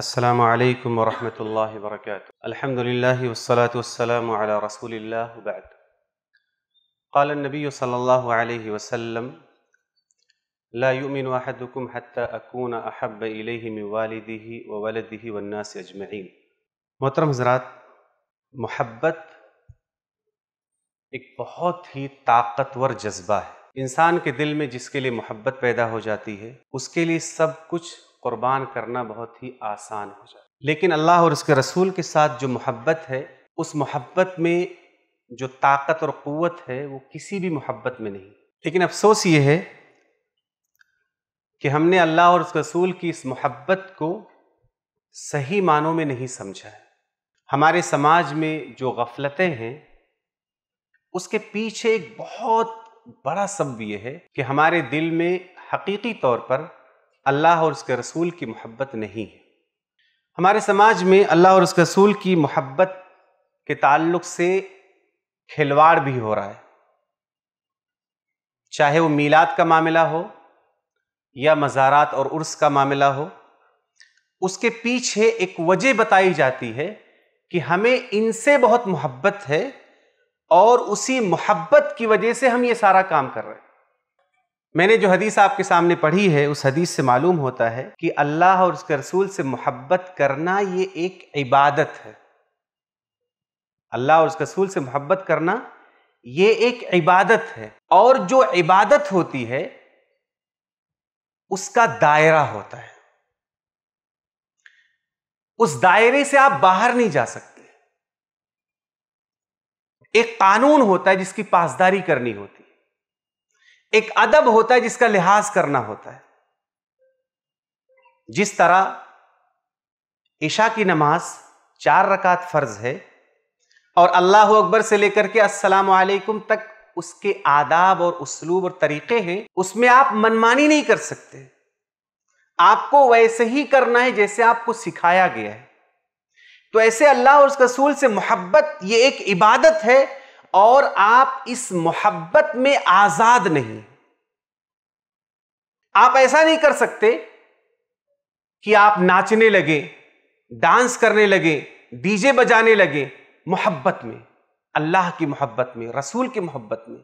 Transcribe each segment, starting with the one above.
अस्सलाम वालेकुम वरहमतुल्लाहि वबरकातुहू अल्हम्दुलिल्लाहि वस्सलातु वस्सलामु अला रसूलिल्लाह बाद قال النبي صلى الله عليه وسلم لا يؤمن أحدكم حتى أكون أحب إليه من والده وولده والناس أجمعين मोहतरम हजरात मोहब्बत एक बहुत ही ताकतवर जज्बा है इंसान के दिल में जिसके लिए मोहब्बत पैदा हो जाती है उसके लिए सब कुछ कुर्बान करना बहुत ही आसान हो जाता लेकिन अल्लाह और उसके रसूल के साथ जो मोहब्बत है उस मोहब्बत में जो ताकत और क़वत है वो किसी भी मोहब्बत में नहीं लेकिन अफसोस ये है कि हमने अल्लाह और उस रसूल की इस मोहब्बत को सही मानों में नहीं समझा है हमारे समाज में जो गफलतें हैं उसके पीछे एक बहुत बड़ा सब ये है कि हमारे दिल में हकीकी तौर पर अल्लाह और उसके रसूल की मोहब्बत नहीं है हमारे समाज में अल्लाह और उसके रसूल की मोहब्बत के ताल्लुक से खिलवाड़ भी हो रहा है चाहे वो मीलाद का मामला हो या मज़ारात और उर्स का मामला हो उसके पीछे एक वजह बताई जाती है कि हमें इनसे बहुत मोहब्बत है और उसी मोहब्बत की वजह से हम ये सारा काम कर रहे हैं मैंने जो हदीस आपके सामने पढ़ी है उस हदीस से मालूम होता है कि अल्लाह और उसके रसूल से मोहब्बत करना ये एक इबादत है अल्लाह और उसके रसूल से मोहब्बत करना ये एक इबादत है और जो इबादत होती है उसका दायरा होता है उस दायरे से आप बाहर नहीं जा सकते एक कानून होता है जिसकी पासदारी करनी होती है एक अदब होता है जिसका लिहाज करना होता है जिस तरह ईशा की नमाज चार रकात फर्ज है और अल्लाह अकबर से लेकर के अस्सलाम तक उसके आदाब और उसलूब और तरीके हैं उसमें आप मनमानी नहीं कर सकते आपको वैसे ही करना है जैसे आपको सिखाया गया है तो ऐसे अल्लाह और उस रसूल से मोहब्बत ये एक इबादत है और आप इस मोहब्बत में आजाद नहीं आप ऐसा नहीं कर सकते कि आप नाचने लगे डांस करने लगे डीजे बजाने लगे मोहब्बत में अल्लाह की मोहब्बत में रसूल की मोहब्बत में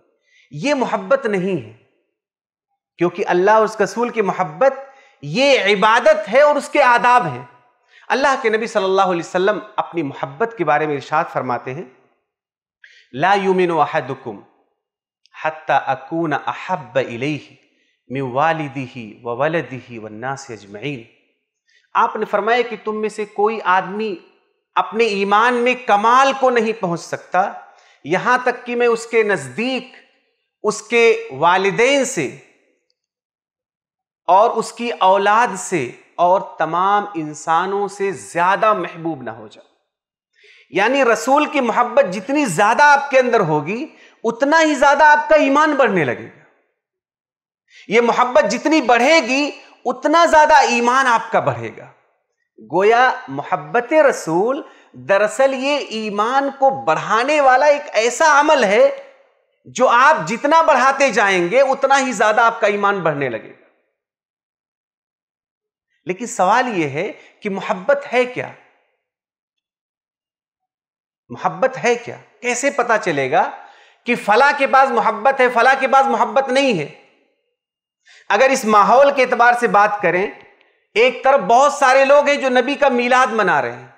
यह मोहब्बत नहीं है क्योंकि अल्लाह उस रसूल की मोहब्बत ये इबादत है और उसके आदाब हैं अल्लाह के नबी सल्लल्लाहु अलैहि वसल्लम अपनी मोहब्बत के बारे में इरशाद फरमाते हैं ला युमिन अहदुकुम हत्ता अकून अहब इलेही मे वालिदी व वलदी व नास आपने फरमाया कि तुम में से कोई आदमी अपने ईमान में कमाल को नहीं पहुंच सकता यहाँ तक कि मैं उसके नज़दीक उसके वालदेन से और उसकी औलाद से और तमाम इंसानों से ज़्यादा महबूब ना हो जाऊं यानी रसूल की मोहब्बत जितनी ज्यादा आपके अंदर होगी उतना ही ज्यादा आपका ईमान बढ़ने लगेगा यह मोहब्बत जितनी बढ़ेगी उतना ज्यादा ईमान आपका बढ़ेगा गोया मोहब्बत रसूल दरअसल ये ईमान को बढ़ाने वाला एक ऐसा अमल है जो आप जितना बढ़ाते जाएंगे उतना ही ज्यादा आपका ईमान बढ़ने लगेगा लेकिन सवाल यह है कि मोहब्बत है क्या मोहब्बत है क्या कैसे पता चलेगा कि फला के पास मोहब्बत है फला के पास मोहब्बत नहीं है अगर इस माहौल के एतबार से बात करें एक तरफ बहुत सारे लोग हैं जो नबी का मीलाद मना रहे हैं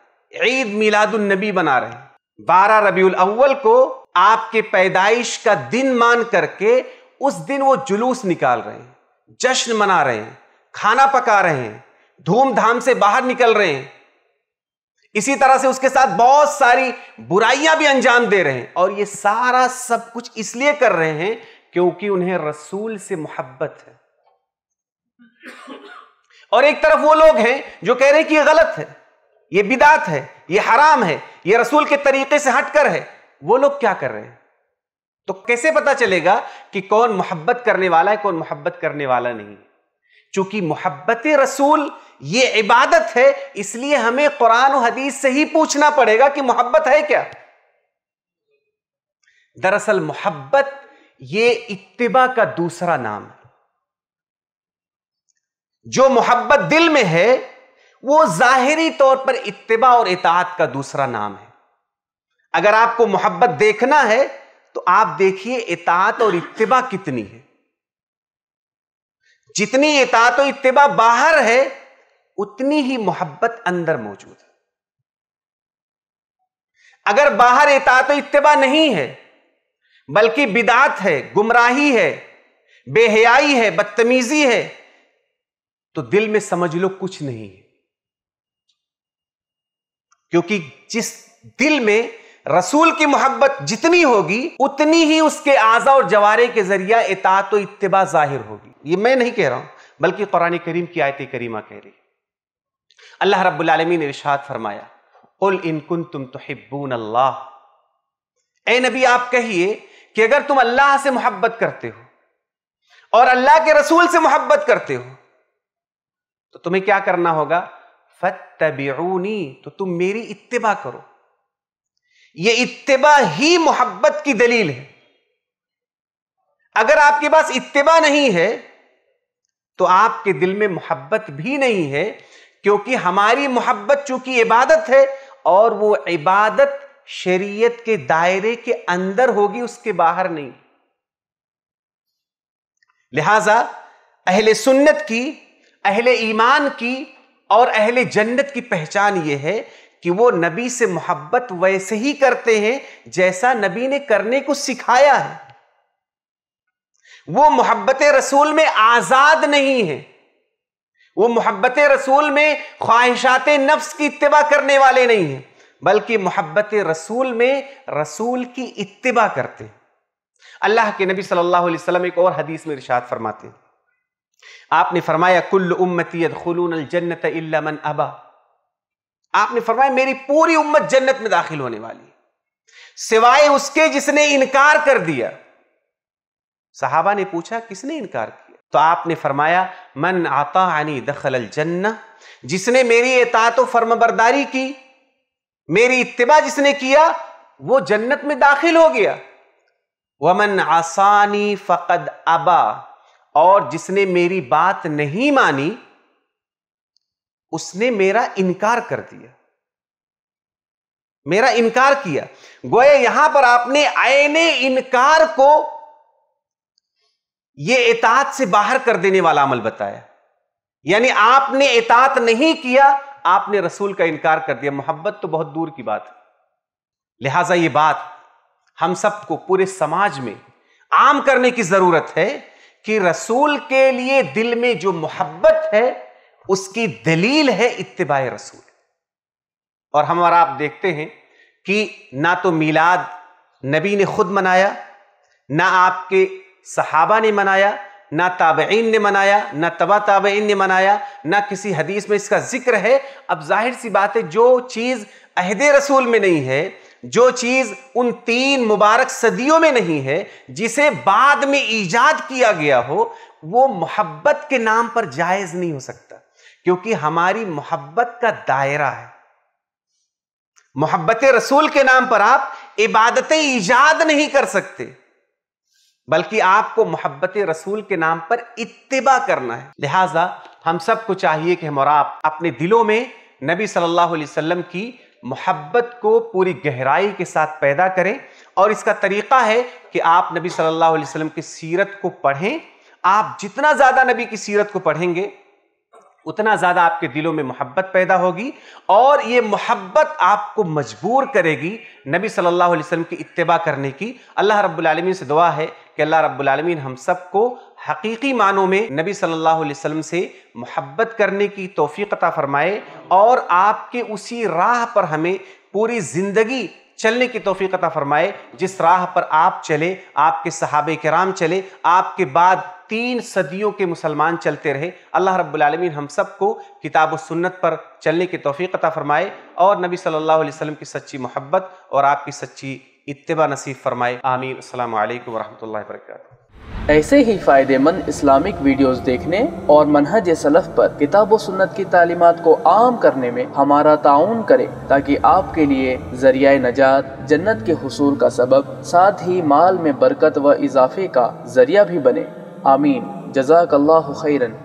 ईद मीलादुलनबी बना रहे हैं बारह रबी अव्वल को आपके पैदाइश का दिन मान करके उस दिन वो जुलूस निकाल रहे हैं जश्न मना रहे हैं खाना पका रहे हैं धूमधाम से बाहर निकल रहे हैं इसी तरह से उसके साथ बहुत सारी बुराइयां भी अंजाम दे रहे हैं और ये सारा सब कुछ इसलिए कर रहे हैं क्योंकि उन्हें रसूल से मोहब्बत है और एक तरफ वो लोग हैं जो कह रहे हैं कि ये गलत है ये बिदात है ये हराम है ये रसूल के तरीके से हटकर है वो लोग क्या कर रहे हैं तो कैसे पता चलेगा कि कौन मोहब्बत करने वाला है कौन मोहब्बत करने वाला नहीं चूंकि मोहब्बत रसूल ये इबादत है इसलिए हमें कुरान और हदीस से ही पूछना पड़ेगा कि मोहब्बत है क्या दरअसल मोहब्बत ये इत्तिबा का दूसरा नाम है जो मोहब्बत दिल में है वो जाहिरी तौर पर इत्तिबा और इतात का दूसरा नाम है अगर आपको मोहब्बत देखना है तो आप देखिए इतात और इत्तिबा कितनी है जितनी इतात इतबा बाहर है उतनी ही मोहब्बत अंदर मौजूद है अगर बाहर इतात इतबा नहीं है बल्कि बिदात है गुमराही है बेहयाई है बदतमीजी है तो दिल में समझ लो कुछ नहीं है क्योंकि जिस दिल में रसूल की मोहब्बत जितनी होगी उतनी ही उसके आजा और जवारे के जरिया इतात इतबा जाहिर होगी ये मैं नहीं कह रहा हूं बल्कि कुरान करीम की आयत करीमा कह रही अल्लाह रबालमी ने रिशात फरमाया तुम तो हिब्बून अल्लाह ए नबी आप कहिए कि अगर तुम अल्लाह से मोहब्बत करते हो और अल्लाह के रसूल से मोहब्बत करते हो तो तुम्हें क्या करना होगा फतूनी तो तुम मेरी इतबा करो ये इतबा ही मोहब्बत की दलील है अगर आपके पास इतबा नहीं है तो आपके दिल में मोहब्बत भी नहीं है क्योंकि हमारी मोहब्बत चूंकि इबादत है और वो इबादत शरीयत के दायरे के अंदर होगी उसके बाहर नहीं लिहाजा अहले सुन्नत की अहले ईमान की और अहले जन्नत की पहचान ये है कि वो नबी से मोहब्बत वैसे ही करते हैं जैसा नबी ने करने को सिखाया है वो मोहब्बत रसूल में आज़ाद नहीं है वो मोहब्बत रसूल में ख्वाहिशात नफ्स की इतबा करने वाले नहीं हैं बल्कि मोहब्बत रसूल में रसूल की इतबा करते अल्लाह के नबी सल्लल्लाहु अलैहि वसल्लम एक और हदीस में इरशाद फरमाते हैं आपने फरमाया कुल उम्मती खलून जन्नत मन अबा आपने फरमाया मेरी पूरी उम्मत जन्नत में दाखिल होने वाली सिवाय उसके जिसने इनकार कर दिया साहबा ने पूछा किसने इनकार किया तो आपने फरमाया मन आता आनी दखल जन्ना जिसने मेरी एतात फर्मबरदारी की मेरी इतबा जिसने किया वो जन्नत में दाखिल हो गया मन आसानी फ़कद अबा और जिसने मेरी बात नहीं मानी उसने मेरा इनकार कर दिया मेरा इनकार किया गोए यहां पर आपने आयने इनकार को ये एतात से बाहर कर देने वाला अमल बताया यानी आपने एतात नहीं किया आपने रसूल का इनकार कर दिया मोहब्बत तो बहुत दूर की बात लिहाजा ये बात हम सबको पूरे समाज में आम करने की जरूरत है कि रसूल के लिए दिल में जो मोहब्बत है उसकी दलील है इतबा रसूल और हमारा आप देखते हैं कि ना तो मीलाद नबी ने खुद मनाया ना आपके सहाबा ने मनाया ना ताबेन ने मनाया ना तबा ताबेन ने मनाया ना किसी हदीस में इसका जिक्र है अब जाहिर सी बात है जो चीज़ अहद रसूल में नहीं है जो चीज़ उन तीन मुबारक सदियों में नहीं है जिसे बाद में ईजाद किया गया हो वो मोहब्बत के नाम पर जायज़ नहीं हो सकता क्योंकि हमारी मोहब्बत का दायरा है मोहब्बत रसूल के नाम पर आप इबादतें ईजाद नहीं कर सकते बल्कि आपको मोहब्बत रसूल के नाम पर इतबा करना है लिहाजा हम सबको चाहिए कि हम और आप अपने दिलों में नबी सल्लल्लाहु अलैहि वसल्लम की मोहब्बत को पूरी गहराई के साथ पैदा करें और इसका तरीका है कि आप नबी सल्लल्लाहु अलैहि वसल्लम की सीरत को पढ़ें आप जितना ज़्यादा नबी की सीरत को पढ़ेंगे उतना ज़्यादा आपके दिलों में मोहब्बत पैदा होगी और ये मोहब्बत आपको मजबूर करेगी नबी सल्लल्लाहु अलैहि वसल्लम की इतबा करने की अल्लाह रब्बुल से दुआ है कि अल्लाह रब्बुल रबालमीन हम सबको हकीकी मानों में नबी सल्लल्लाहु अलैहि वसल्लम से मोहब्बत करने की तोफ़ी अता फ़रमाए और आपके उसी राह पर हमें पूरी ज़िंदगी चलने की तोफ़ी अता फ़रमाए जिस राह पर आप चले आपके सहाबे कराम चले आपके बाद तीन सदियों के मुसलमान चलते रहे अल्लाह रब्बुल हम सब को किताब सुन्नत पर चलने की तोफ़ीकता अता फ़रमाए और नबी सल्लल्लाहु अलैहि वसल्लम की सच्ची मोहब्बत और आपकी सच्ची इत्तबा नसीब फ़रमाए आमीन अल्लाम वरहमल वर्क ऐसे ही फ़ायदेमंद इस्लामिक वीडियोस देखने और मनहज सलफ़ पर किताब व सुन्नत की तालीमत को आम करने में हमारा ताउन करें ताकि आपके लिए जरिया नजात जन्नत के हसूल का सबब साथ ही माल में बरकत व इजाफे का जरिया भी बने आमीन जजाकल्ला खैरन